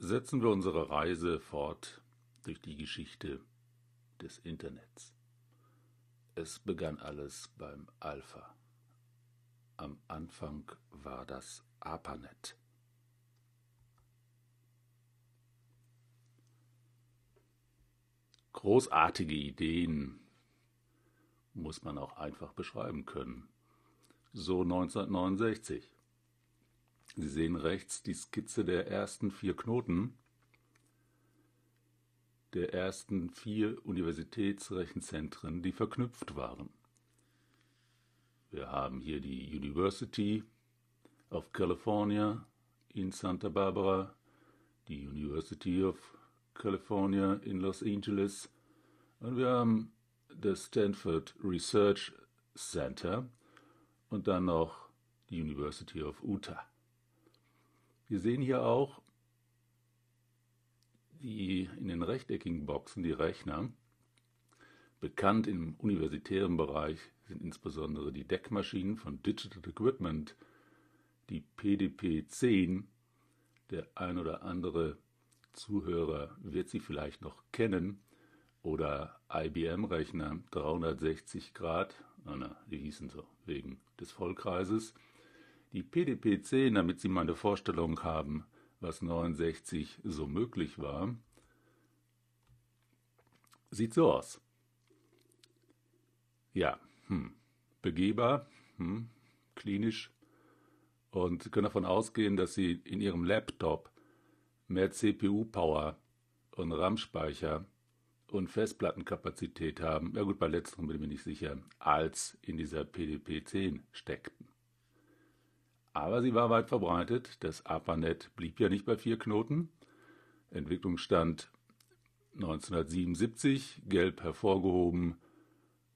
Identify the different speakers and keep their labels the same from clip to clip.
Speaker 1: setzen wir unsere Reise fort durch die Geschichte des Internets. Es begann alles beim Alpha. Am Anfang war das ARPANET. Großartige Ideen muss man auch einfach beschreiben können. So 1969. Sie sehen rechts die Skizze der ersten vier Knoten der ersten vier Universitätsrechenzentren, die verknüpft waren. Wir haben hier die University of California in Santa Barbara, die University of California in Los Angeles und wir haben das Stanford Research Center und dann noch die University of Utah. Wir sehen hier auch die in den rechteckigen Boxen, die Rechner. Bekannt im universitären Bereich sind insbesondere die Deckmaschinen von Digital Equipment, die PDP-10. Der ein oder andere Zuhörer wird sie vielleicht noch kennen. Oder IBM-Rechner 360 Grad, na, na, die hießen so wegen des Vollkreises die PDP 10, damit Sie mal eine Vorstellung haben, was 69 so möglich war, sieht so aus. Ja, hm, begehbar, hm, klinisch und Sie können davon ausgehen, dass Sie in Ihrem Laptop mehr CPU-Power und RAM-Speicher und Festplattenkapazität haben, ja gut, bei letzterem bin ich mir nicht sicher, als in dieser PDP 10 steckten. Aber sie war weit verbreitet. Das ARPANET blieb ja nicht bei vier Knoten. Entwicklungsstand 1977, gelb hervorgehoben,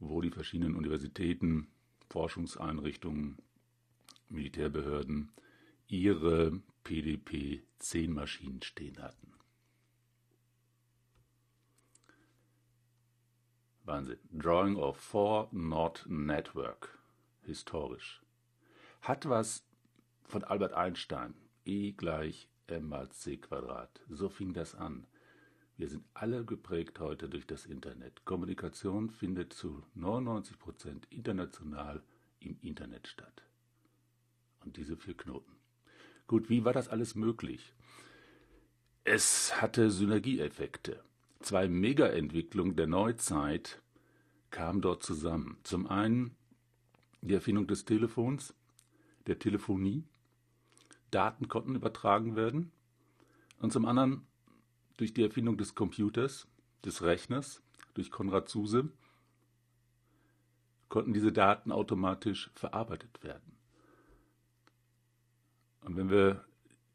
Speaker 1: wo die verschiedenen Universitäten, Forschungseinrichtungen, Militärbehörden ihre PDP-10-Maschinen stehen hatten. Wahnsinn. Drawing of Four Not Network. Historisch. Hat was von Albert Einstein. E gleich m mal c Quadrat. So fing das an. Wir sind alle geprägt heute durch das Internet. Kommunikation findet zu 99 Prozent international im Internet statt. Und diese vier Knoten. Gut, wie war das alles möglich? Es hatte Synergieeffekte. Zwei Mega-Entwicklungen der Neuzeit kamen dort zusammen. Zum einen die Erfindung des Telefons, der Telefonie Daten konnten übertragen werden und zum anderen durch die Erfindung des Computers, des Rechners, durch Konrad Zuse, konnten diese Daten automatisch verarbeitet werden. Und wenn wir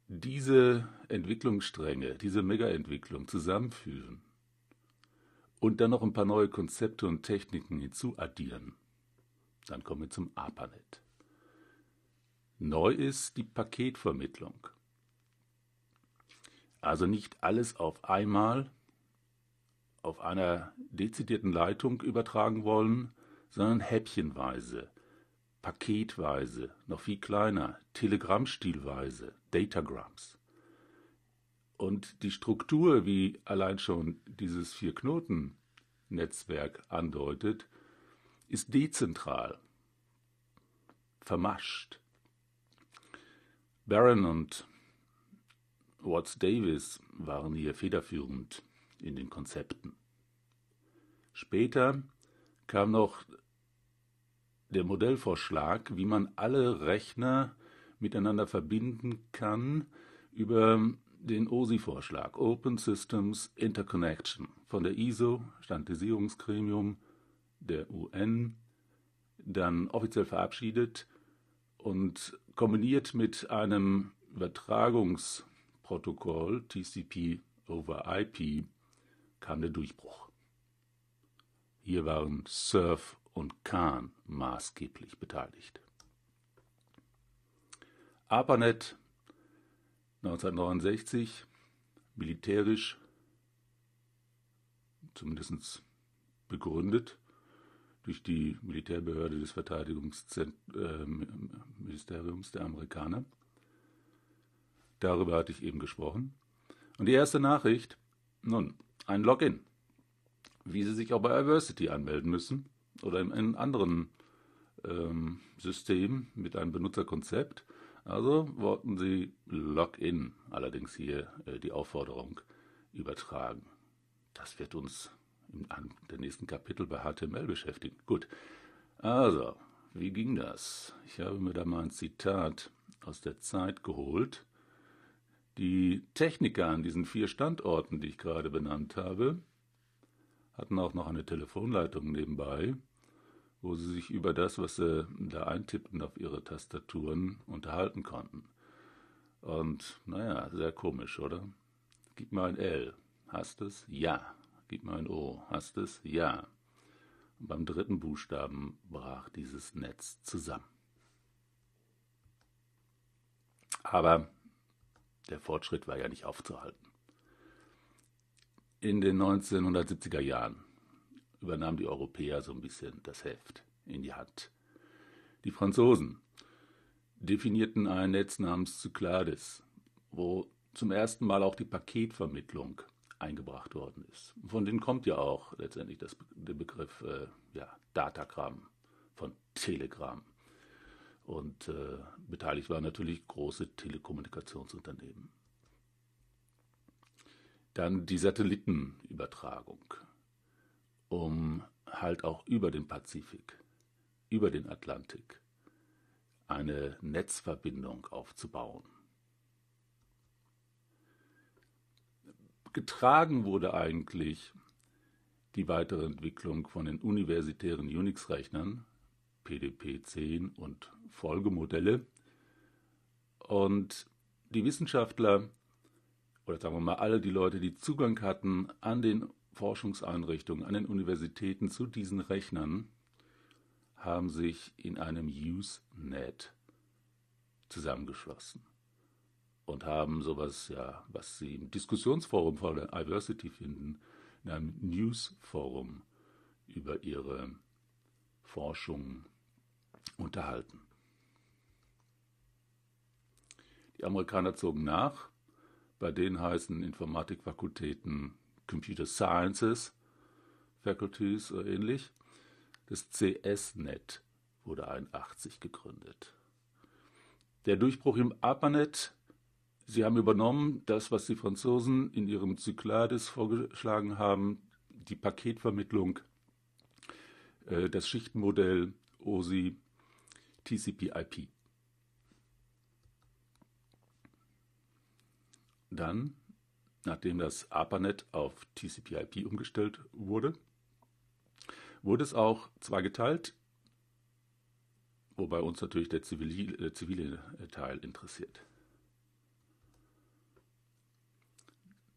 Speaker 1: diese Entwicklungsstränge, diese Mega-Entwicklung zusammenführen und dann noch ein paar neue Konzepte und Techniken hinzuaddieren, dann kommen wir zum ARPANET. Neu ist die Paketvermittlung. Also nicht alles auf einmal auf einer dezidierten Leitung übertragen wollen, sondern häppchenweise, paketweise, noch viel kleiner, Telegrammstilweise, Datagrams. Und die Struktur, wie allein schon dieses Vier-Knoten-Netzwerk andeutet, ist dezentral, vermascht. Barron und Watts Davis waren hier federführend in den Konzepten. Später kam noch der Modellvorschlag, wie man alle Rechner miteinander verbinden kann über den OSI-Vorschlag Open Systems Interconnection von der ISO, Standardisierungsgremium der UN, dann offiziell verabschiedet und kombiniert mit einem Übertragungsprotokoll TCP over IP kam der Durchbruch. Hier waren Surf und Kahn maßgeblich beteiligt. ARPANET 1969 militärisch zumindest begründet durch die Militärbehörde des Verteidigungsministeriums ähm, äh, der Amerikaner. Darüber hatte ich eben gesprochen. Und die erste Nachricht, nun, ein Login. Wie Sie sich auch bei Aversity anmelden müssen oder in einem anderen ähm, System mit einem Benutzerkonzept. Also wollten Sie Login, allerdings hier äh, die Aufforderung übertragen. Das wird uns im der nächsten Kapitel bei HTML beschäftigen. Gut. Also, wie ging das? Ich habe mir da mal ein Zitat aus der Zeit geholt. Die Techniker an diesen vier Standorten, die ich gerade benannt habe, hatten auch noch eine Telefonleitung nebenbei, wo sie sich über das, was sie da eintippten auf ihre Tastaturen, unterhalten konnten. Und naja, sehr komisch, oder? Gib mal ein L. Hast es? Ja. Gib mir ein O. Hast es? Ja. Und beim dritten Buchstaben brach dieses Netz zusammen. Aber der Fortschritt war ja nicht aufzuhalten. In den 1970er Jahren übernahmen die Europäer so ein bisschen das Heft in die Hand. Die Franzosen definierten ein Netz namens Cyclades, wo zum ersten Mal auch die Paketvermittlung eingebracht worden ist. Von denen kommt ja auch letztendlich das, der Begriff äh, ja, Datagramm von Telegram. Und äh, beteiligt waren natürlich große Telekommunikationsunternehmen. Dann die Satellitenübertragung, um halt auch über den Pazifik, über den Atlantik eine Netzverbindung aufzubauen. getragen wurde eigentlich die weitere Entwicklung von den universitären Unix-Rechnern, PDP-10 und Folgemodelle. Und die Wissenschaftler, oder sagen wir mal alle die Leute, die Zugang hatten an den Forschungseinrichtungen, an den Universitäten zu diesen Rechnern, haben sich in einem Usenet zusammengeschlossen und haben sowas, ja, was sie im Diskussionsforum von der Diversity finden, in einem Newsforum über ihre Forschung unterhalten. Die Amerikaner zogen nach. Bei denen heißen Informatikfakultäten Computer Sciences Faculties oder ähnlich. Das CS-Net wurde 81 gegründet. Der Durchbruch im ARPANET Sie haben übernommen das, was die Franzosen in ihrem Zyklades vorgeschlagen haben, die Paketvermittlung, äh, das Schichtenmodell OSI TCP/IP. Dann, nachdem das ARPANET auf TCP/IP umgestellt wurde, wurde es auch zwar geteilt, wobei uns natürlich der zivile, äh, zivile Teil interessiert.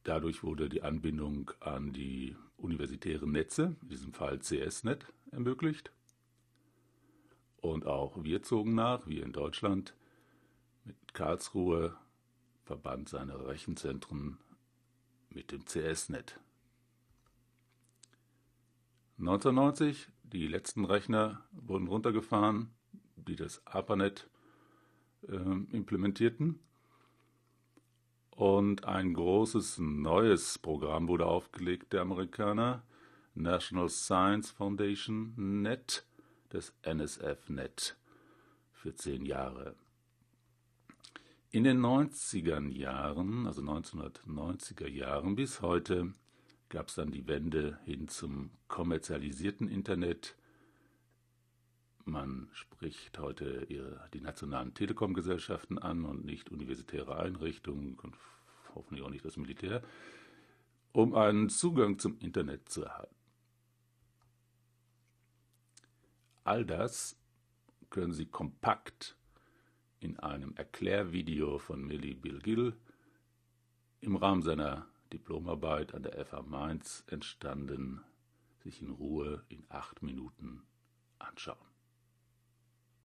Speaker 1: Dadurch wurde die Anbindung an die universitären Netze, in diesem Fall CSNET, ermöglicht. Und auch wir zogen nach, wie in Deutschland. Mit Karlsruhe verband seine Rechenzentren mit dem CSNET. 1990, die letzten Rechner wurden runtergefahren, die das ARPANET äh, implementierten. Und ein großes neues Programm wurde aufgelegt der Amerikaner, National Science Foundation Net, das NSF Net, für zehn Jahre. In den 90er Jahren, also 1990er Jahren bis heute, gab es dann die Wende hin zum kommerzialisierten Internet, man spricht heute die nationalen Telekom-Gesellschaften an und nicht universitäre Einrichtungen und hoffentlich auch nicht das Militär, um einen Zugang zum Internet zu erhalten. All das können Sie kompakt in einem Erklärvideo von Millie Bilgil im Rahmen seiner Diplomarbeit an der FA Mainz entstanden, sich in Ruhe in acht Minuten anschauen.